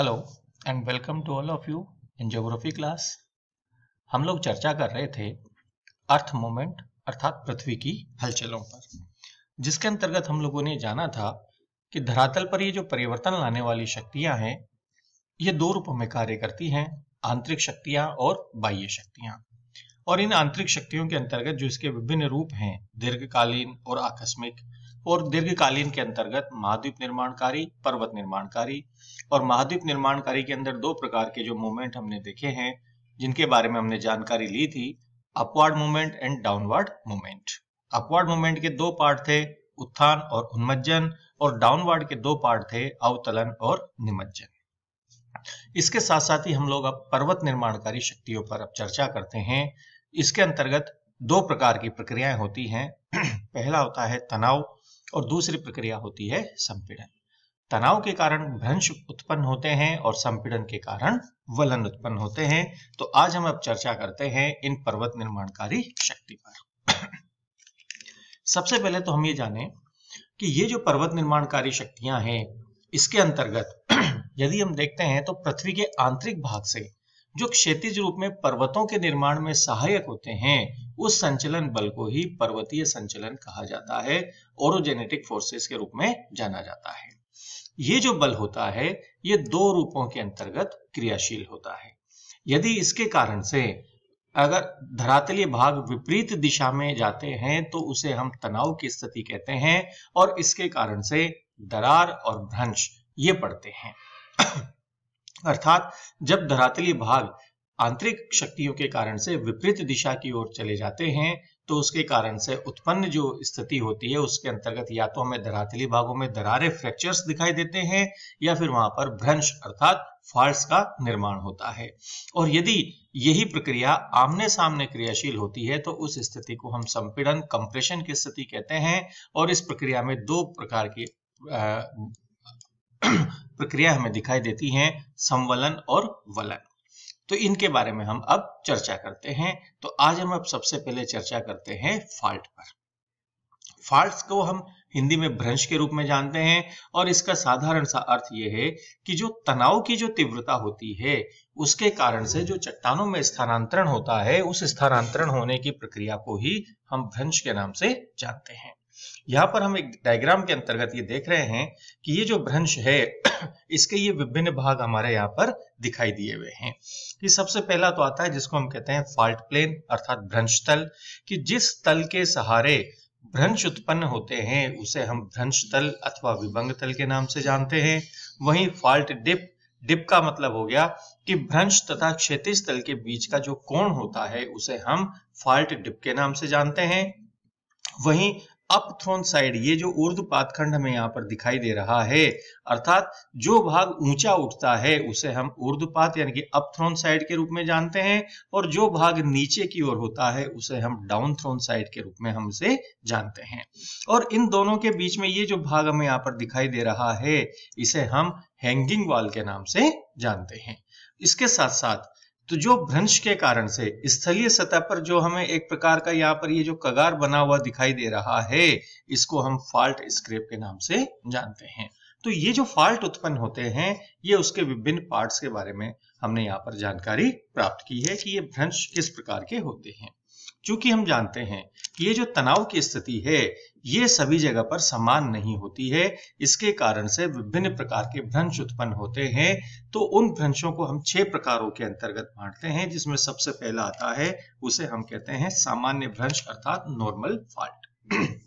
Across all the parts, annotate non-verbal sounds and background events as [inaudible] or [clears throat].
hello and welcome to all of you in geography class हम लोग चर्चा कर रहे थे अर्थ मोमेंट अर्थात पृथ्वी की हलचलों पर जिसके अंतर्गत हम लोगों ने जाना था कि धरातल पर ये जो परिवर्तन लाने वाली शक्तियां हैं ये दो रूपों में कार्य करती हैं आंतरिक शक्तियां और बाह्य शक्तियां और इन आंतरिक शक्तियों के अंतर्गत जो इसके विभिन्न रूप हैं दीर्घकालीन और आकस्मिक और दीर्घकालीन के अंतर्गत महाद्वीप निर्माणकारी पर्वत निर्माणकारी और महाद्वीप निर्माणकारी के अंदर दो प्रकार के जो मूवमेंट हमने देखे हैं जिनके बारे में हमने जानकारी ली थी upward movement and downward movement upward movement के दो पार्ट थे उत्थान और उन्मज्जन और डाउनवर्ड के दो पार्ट थे अवतलन और निमज्जन इसके साथ साथ ही हम लोग अब पर्वत निर्माणकारी शक्तियों पर अब चर्चा करते हैं इसके अंतर्गत दो प्रकार की प्रक्रियाएं होती हैं [clears throat] पहला होता है तनाव और दूसरी प्रक्रिया होती है संपीड़न तनाव के कारण भ्रंश उत्पन्न होते हैं और संपीड़न के कारण वलन उत्पन्न होते हैं तो आज हम अब चर्चा करते हैं इन पर्वत निर्माणकारी शक्ति पर सबसे पहले तो हम ये जाने कि ये जो पर्वत निर्माणकारी शक्तियां हैं इसके अंतर्गत [clears throat] यदि हम देखते हैं तो पृथ्वी के आंतरिक भाग से जो क्षेत्रीय रूप में पर्वतों के निर्माण में सहायक होते हैं उस संचलन बल को ही पर्वतीय संचलन कहा जाता है ओरोजेनेटिक फोर्सेस के रूप में जाना जाता है ये जो बल होता है ये दो रूपों के अंतर्गत क्रियाशील होता है यदि इसके कारण से अगर धरातलीय भाग विपरीत दिशा में जाते हैं तो उसे हम तनाव की स्थिति कहते हैं और इसके कारण से दरार और भ्रंश ये पड़ते हैं अर्थात जब धरातली भाग आंतरिक शक्तियों के कारण से विपरीत दिशा की ओर चले जाते हैं तो उसके कारण से उत्पन्न जो स्थिति होती है उसके अंतर्गत या तो हमें धरातली भागों में दरारे फ्रैक्चर्स दिखाई देते हैं या फिर वहां पर भ्रंश अर्थात फॉल्ट का निर्माण होता है और यदि यही प्रक्रिया आमने सामने क्रियाशील होती है तो उस स्थिति को हम संपीड़न कंप्रेशन की स्थिति कहते हैं और इस प्रक्रिया में दो प्रकार की [clears throat] प्रक्रिया हमें दिखाई देती हैं संवलन और वलन तो इनके बारे में हम अब चर्चा करते हैं तो आज हम अब सबसे पहले चर्चा करते हैं फाल्ट पर फाल्ट को हम हिंदी में भ्रंश के रूप में जानते हैं और इसका साधारण सा अर्थ यह है कि जो तनाव की जो तीव्रता होती है उसके कारण से जो चट्टानों में स्थानांतरण होता है उस स्थानांतरण होने की प्रक्रिया को ही हम भ्रंश के नाम से जानते हैं यहाँ पर हम एक डायग्राम के अंतर्गत ये देख रहे हैं कि ये जो भ्रंश है [coughs] इसके ये विभिन्न भाग हमारे यहाँ पर दिखाई दिए हुए हैं कि सबसे पहला तो आता है जिसको हम कहते हैं फॉल्ट प्लेन अर्थात भ्रंश तल कि जिस तल के सहारे भ्रंश उत्पन्न होते हैं उसे हम भ्रंश तल अथवा विभंग तल के नाम से जानते हैं वहीं फॉल्ट डिप डिप का मतलब हो गया कि भ्रंश तथा क्षेत्र तल के बीच का जो कोण होता है उसे हम फॉल्ट डिप के नाम से जानते हैं वहीं अपथ्रोन साइड ये जो उर्द पातखंड हमें यहाँ पर दिखाई दे रहा है अर्थात जो भाग ऊंचा उठता है उसे हम उर्द पात यानी कि अपथ्रोन साइड के रूप में जानते हैं और जो भाग नीचे की ओर होता है उसे हम डाउन थ्रोन साइड के रूप में हम इसे जानते हैं और इन दोनों के बीच में ये जो भाग हमें यहाँ पर दिखाई दे रहा है इसे हम हैंगिंग वॉल के नाम से जानते हैं इसके साथ साथ तो जो भ्रंश के कारण से स्थलीय सतह पर जो हमें एक प्रकार का यहाँ पर ये जो कगार बना हुआ दिखाई दे रहा है इसको हम फॉल्ट स्क्रेप के नाम से जानते हैं तो ये जो फॉल्ट उत्पन्न होते हैं ये उसके विभिन्न पार्ट्स के बारे में हमने यहाँ पर जानकारी प्राप्त की है कि ये भ्रंश किस प्रकार के होते हैं चूंकि हम जानते हैं कि ये जो तनाव की स्थिति है ये सभी जगह पर समान नहीं होती है इसके कारण से विभिन्न प्रकार के भ्रंश उत्पन्न होते हैं तो उन भ्रंशों को हम छह प्रकारों के अंतर्गत बांटते हैं जिसमें सबसे पहला आता है उसे हम कहते हैं सामान्य भ्रंश अर्थात नॉर्मल फॉल्ट [clears throat]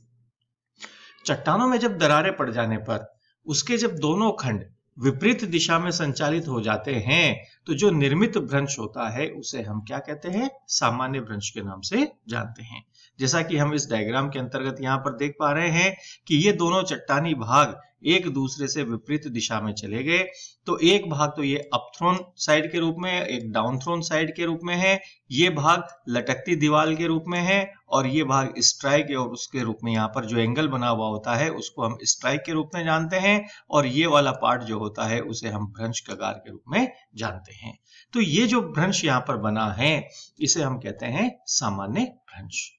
चट्टानों में जब दरारें पड़ जाने पर उसके जब दोनों खंड विपरीत दिशा में संचालित हो जाते हैं तो जो निर्मित भ्रंश होता है उसे हम क्या कहते हैं सामान्य भ्रंश के नाम से जानते हैं जैसा कि हम इस डायग्राम के अंतर्गत यहाँ पर देख पा रहे हैं कि ये दोनों चट्टानी भाग एक दूसरे से विपरीत दिशा में चले गए तो एक भाग तो ये अपथ्रोन साइड के रूप में एक डाउनथ्रोन साइड के रूप में है ये भाग लटकती दीवार के रूप में है और ये भाग स्ट्राइक और उसके रूप में यहाँ पर जो एंगल बना हुआ होता है उसको हम स्ट्राइक के रूप में जानते हैं और ये वाला पार्ट जो होता है उसे हम भ्रंश कगार के रूप में जानते हैं तो ये जो भ्रंश यहाँ पर बना है इसे हम कहते हैं सामान्य भ्रंश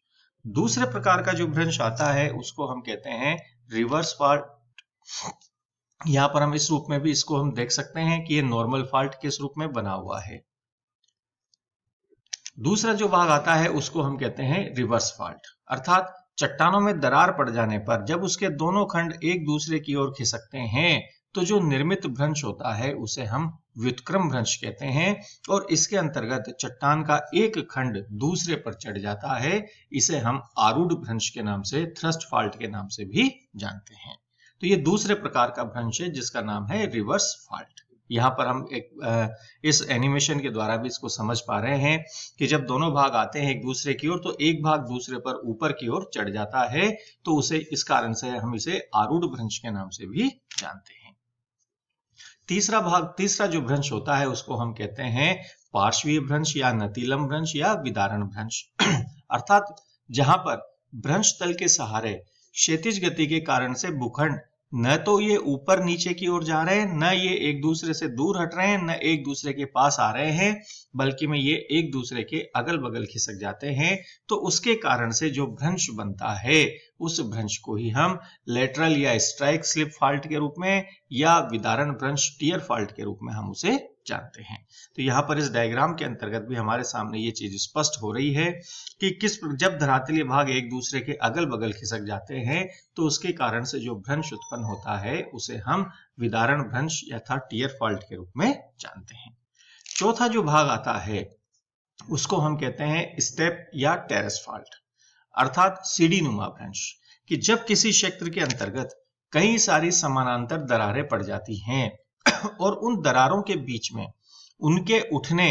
दूसरे प्रकार का जो भ्रंश आता है उसको हम कहते हैं रिवर्स फॉल्ट यहां पर हम इस रूप में भी इसको हम देख सकते हैं कि ये नॉर्मल फॉल्ट किस रूप में बना हुआ है दूसरा जो भाग आता है उसको हम कहते हैं रिवर्स फॉल्ट अर्थात चट्टानों में दरार पड़ जाने पर जब उसके दोनों खंड एक दूसरे की ओर खिसकते हैं तो जो निर्मित भ्रंश होता है उसे हम व्युतक्रम भ्रंश कहते हैं और इसके अंतर्गत चट्टान का एक खंड दूसरे पर चढ़ जाता है इसे हम आरूढ़ भ्रंश के नाम से थ्रस्ट फॉल्ट के नाम से भी जानते हैं तो ये दूसरे प्रकार का भ्रंश है जिसका नाम है रिवर्स फॉल्ट यहाँ पर हम एक इस एनिमेशन के द्वारा भी इसको समझ पा रहे हैं कि जब दोनों भाग आते हैं एक दूसरे की ओर तो एक भाग दूसरे पर ऊपर की ओर चढ़ जाता है तो उसे इस कारण से हम इसे आरूढ़ भ्रंश के नाम से भी जानते हैं तीसरा भाग तीसरा जो भ्रंश होता है उसको हम कहते हैं पार्श्वीय भ्रंश या नतीलम भ्रंश या विदारण भ्रंश [clears throat] अर्थात जहां पर भ्रंश तल के सहारे क्षेत्रिज गति के कारण से भूखंड न तो ये ऊपर नीचे की ओर जा रहे हैं न ये एक दूसरे से दूर हट रहे हैं न एक दूसरे के पास आ रहे हैं बल्कि में ये एक दूसरे के अगल बगल खिसक जाते हैं तो उसके कारण से जो भ्रंश बनता है उस भ्रंश को ही हम लेटरल या स्ट्राइक स्लिप फॉल्ट के रूप में या विदारण भ्रंश टीयर फॉल्ट के रूप में हम उसे जानते हैं तो यहां पर इस डायग्राम के अंतर्गत भी हमारे सामने ये चीज स्पष्ट हो रही है कि किस जब धरातलीय भाग एक दूसरे के अगल बगल खिसक जाते हैं तो उसके कारण से जो भ्रंश उत्पन्न होता है उसे हम विदारण भ्रंश यथा टीयर फॉल्ट के रूप में जानते हैं चौथा जो भाग आता है उसको हम कहते हैं स्टेप या टेरेस फॉल्ट अर्थात सीडी नुमा भ्रंश कि जब किसी क्षेत्र के अंतर्गत कई सारी समानांतर दरारें पड़ जाती हैं [clears throat] और उन दरारों के बीच में उनके उठने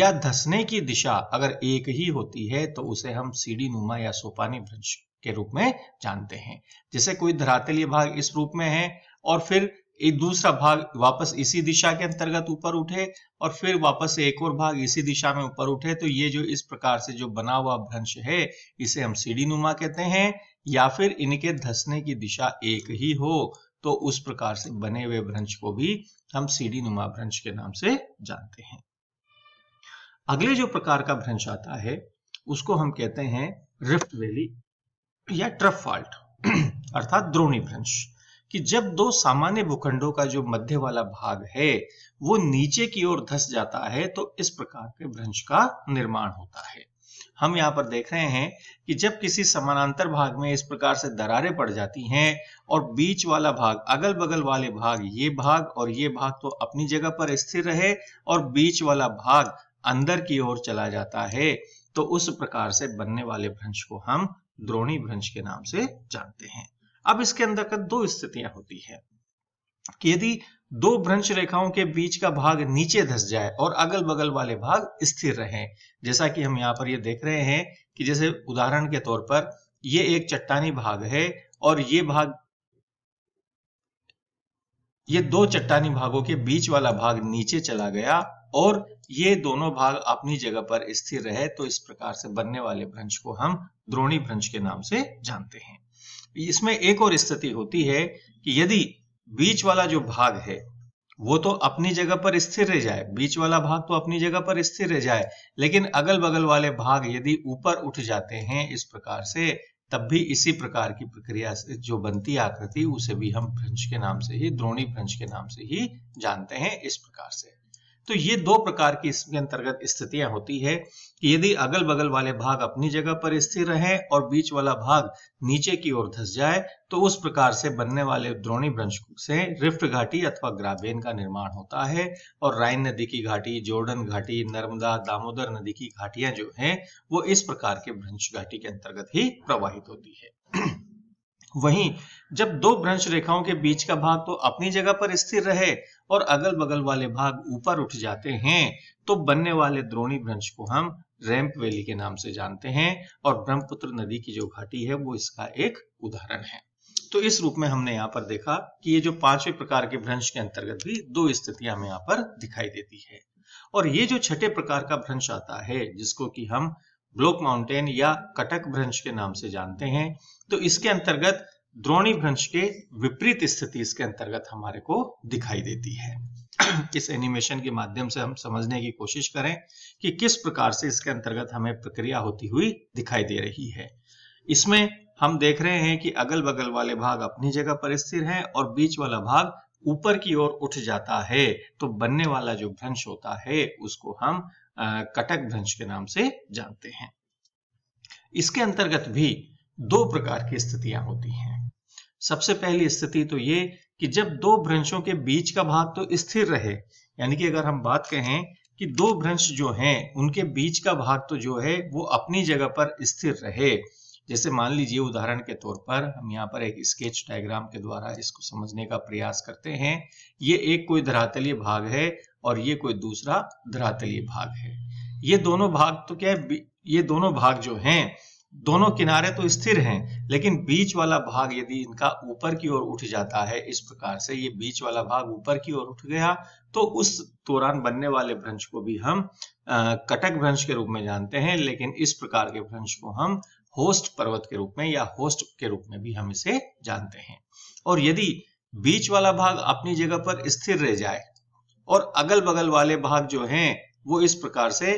या धसने की दिशा अगर एक ही होती है तो उसे हम सीडी नुमा या सोपानी भ्रंश के रूप में जानते हैं जैसे कोई धरातलीय भाग इस रूप में है और फिर एक दूसरा भाग वापस इसी दिशा के अंतर्गत ऊपर उठे और फिर वापस एक और भाग इसी दिशा में ऊपर उठे तो ये जो इस प्रकार से जो बना हुआ भ्रंश है इसे हम सीढ़ी नुमा कहते हैं या फिर इनके धसने की दिशा एक ही हो तो उस प्रकार से बने हुए भ्रंश को भी हम सीढ़ी नुमा भ्रंश के नाम से जानते हैं अगले जो प्रकार का भ्रंश आता है उसको हम कहते हैं रिफ्ट वैली या ट्रफ फॉल्ट अर्थात द्रोणी भ्रंश कि जब दो सामान्य भूखंडों का जो मध्य वाला भाग है वो नीचे की ओर धस जाता है तो इस प्रकार के भ्रंश का निर्माण होता है हम यहाँ पर देख रहे हैं कि जब किसी समानांतर भाग में इस प्रकार से दरारें पड़ जाती हैं और बीच वाला भाग अगल बगल वाले भाग ये भाग और ये भाग तो अपनी जगह पर स्थिर रहे और बीच वाला भाग अंदर की ओर चला जाता है तो उस प्रकार से बनने वाले भ्रंश को हम द्रोणी भ्रंश के नाम से जानते हैं अब इसके अंतर्गत दो स्थितियां होती है कि यदि दो भ्रंश रेखाओं के बीच का भाग नीचे धस जाए और अगल बगल वाले भाग स्थिर रहे जैसा कि हम यहाँ पर ये यह देख रहे हैं कि जैसे उदाहरण के तौर पर ये एक चट्टानी भाग है और ये भाग ये दो चट्टानी भागों के बीच वाला भाग नीचे चला गया और ये दोनों भाग अपनी जगह पर स्थिर रहे तो इस प्रकार से बनने वाले भ्रंश को हम द्रोणी भ्रंश के नाम से जानते हैं इसमें एक और स्थिति होती है कि यदि बीच वाला जो भाग है वो तो अपनी जगह पर स्थिर रह जाए बीच वाला भाग तो अपनी जगह पर स्थिर रह जाए लेकिन अगल बगल वाले भाग यदि ऊपर उठ जाते हैं इस प्रकार से तब भी इसी प्रकार की प्रक्रिया से जो बनती आकृति उसे भी हम भ्रंश के नाम से ही द्रोणी भ्रंश के नाम से ही जानते हैं इस प्रकार से तो ये दो प्रकार की इसके अंतर्गत स्थितियां होती है कि यदि अगल बगल वाले भाग अपनी जगह पर स्थिर रहे और बीच वाला भाग नीचे की ओर धस जाए तो उस प्रकार से बनने वाले द्रोणी भ्रंश से रिफ्ट घाटी अथवा ग्राबेन का निर्माण होता है और राइन नदी की घाटी जोर्डन घाटी नर्मदा दामोदर नदी की घाटियां जो है वो इस प्रकार के भ्रंश घाटी के अंतर्गत ही प्रवाहित होती है वहीं जब दो भ्रंश रेखाओं के बीच का भाग तो अपनी जगह पर स्थिर रहे और अगल बगल वाले भाग ऊपर उठ जाते हैं तो बनने वाले द्रोणी भ्रंश को हम रैंप वैली के नाम से जानते हैं और ब्रह्मपुत्र नदी की जो घाटी है वो इसका एक उदाहरण है तो इस रूप में हमने यहाँ पर देखा कि ये जो पांचवें प्रकार के भ्रंश के अंतर्गत भी दो स्थितियां हमें यहाँ पर दिखाई देती है और ये जो छठे प्रकार का भ्रंश आता है जिसको कि हम ब्लॉक माउंटेन या कटक भ्रंश के नाम से जानते हैं तो इसके अंतर्गत द्रोणी भ्रंश के विपरीत स्थिति इसके अंतर्गत हमारे को दिखाई देती है इस एनिमेशन के माध्यम से हम समझने की कोशिश करें कि किस प्रकार से इसके अंतर्गत हमें प्रक्रिया होती हुई दिखाई दे रही है इसमें हम देख रहे हैं कि अगल बगल वाले भाग अपनी जगह पर स्थिर हैं और बीच वाला भाग ऊपर की ओर उठ जाता है तो बनने वाला जो भ्रंश होता है उसको हम कटक भ्रंश के नाम से जानते हैं इसके अंतर्गत भी दो प्रकार की स्थितियां होती हैं सबसे पहली स्थिति तो ये कि जब दो भ्रंशों के बीच का भाग तो स्थिर रहे यानी कि अगर हम बात कहें कि दो भ्रंश जो हैं उनके बीच का भाग तो जो है वो अपनी जगह पर स्थिर रहे जैसे मान लीजिए उदाहरण के तौर पर हम यहाँ पर एक स्केच डायग्राम के द्वारा इसको समझने का प्रयास करते हैं ये एक कोई धरातलीय भाग है और ये कोई दूसरा धरातलीय भाग है ये दोनों भाग तो क्या है ये दोनों भाग जो है दोनों किनारे तो स्थिर हैं लेकिन बीच वाला भाग यदि इनका ऊपर की ओर उठ जाता है इस प्रकार से ये बीच वाला भाग ऊपर की ओर उठ गया तो उस दौरान बनने वाले भ्रंश को भी हम आ, कटक भ्रंश के रूप में जानते हैं लेकिन इस प्रकार के भ्रंश को हम होस्ट पर्वत के रूप में या होस्ट के रूप में भी हम इसे जानते हैं और यदि बीच वाला भाग अपनी जगह पर स्थिर रह जाए और अगल बगल वाले भाग जो हैं वो इस प्रकार से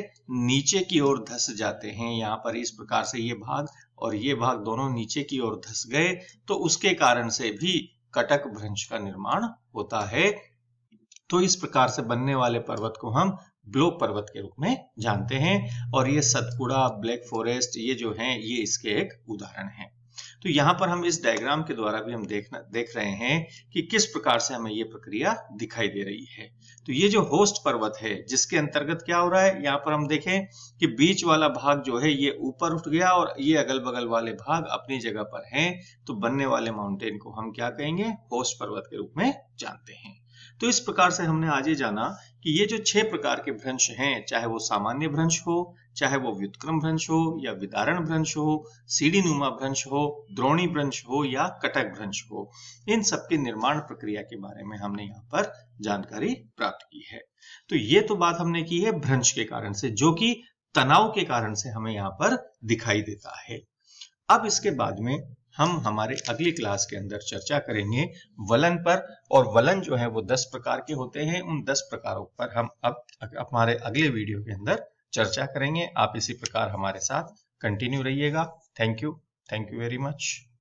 नीचे की ओर धस जाते हैं यहाँ पर इस प्रकार से ये भाग और ये भाग दोनों नीचे की ओर धस गए तो उसके कारण से भी कटक भ्रंश का निर्माण होता है तो इस प्रकार से बनने वाले पर्वत को हम ब्लो पर्वत के रूप में जानते हैं और ये सतपुड़ा ब्लैक फॉरेस्ट ये जो है ये इसके एक उदाहरण है तो यहाँ पर हम इस डायग्राम के द्वारा भी हम देखना देख रहे हैं कि किस प्रकार से हमें ये प्रक्रिया दिखाई दे रही है तो ये जो होस्ट पर्वत है जिसके अंतर्गत क्या हो रहा है यहाँ पर हम देखें कि बीच वाला भाग जो है ये ऊपर उठ गया और ये अगल बगल वाले भाग अपनी जगह पर हैं तो बनने वाले माउंटेन को हम क्या कहेंगे होस्ट पर्वत के रूप में जानते हैं तो इस प्रकार से हमने आज ये जाना कि ये जो छह प्रकार के भ्रंश हैं चाहे वो सामान्य भ्रंश हो चाहे वो व्युतक्रम भ्रंश हो या विदारण भ्रंश हो सीढ़ी नुमा भ्रंश हो द्रोणी भ्रंश हो या कटक भ्रंश हो इन सबके निर्माण प्रक्रिया के बारे में हमने यहाँ पर जानकारी प्राप्त की है तो ये तो बात हमने की है भ्रंश के कारण से जो कि तनाव के कारण से हमें यहाँ पर दिखाई देता है अब इसके बाद में हम हमारे अगली क्लास के अंदर चर्चा करेंगे वलन पर और वलन जो है वो दस प्रकार के होते हैं उन दस प्रकारों पर हम अब हमारे अगले वीडियो के अंदर चर्चा करेंगे आप इसी प्रकार हमारे साथ कंटिन्यू रहिएगा thank you thank you very much